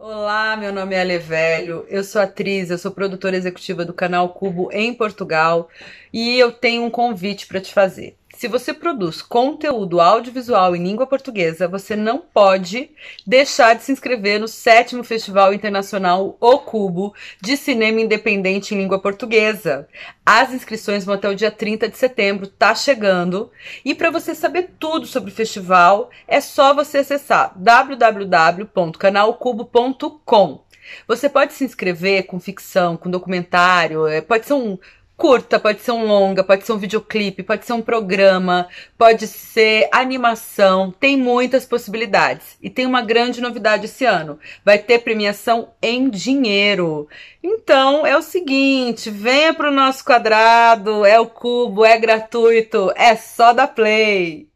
Olá, meu nome é Ale Velho, eu sou atriz, eu sou produtora executiva do canal Cubo em Portugal e eu tenho um convite para te fazer. Se você produz conteúdo audiovisual em língua portuguesa, você não pode deixar de se inscrever no sétimo Festival Internacional O Cubo de Cinema Independente em Língua Portuguesa. As inscrições vão até o dia 30 de setembro, tá chegando. E para você saber tudo sobre o festival, é só você acessar www.canalcubo.com. Você pode se inscrever com ficção, com documentário, é, pode ser um curta, pode ser um longa, pode ser um videoclipe, pode ser um programa, pode ser animação, tem muitas possibilidades. E tem uma grande novidade esse ano: vai ter premiação em dinheiro. Então é o seguinte: venha pro nosso quadrado, é o cubo, é gratuito, é só da Play.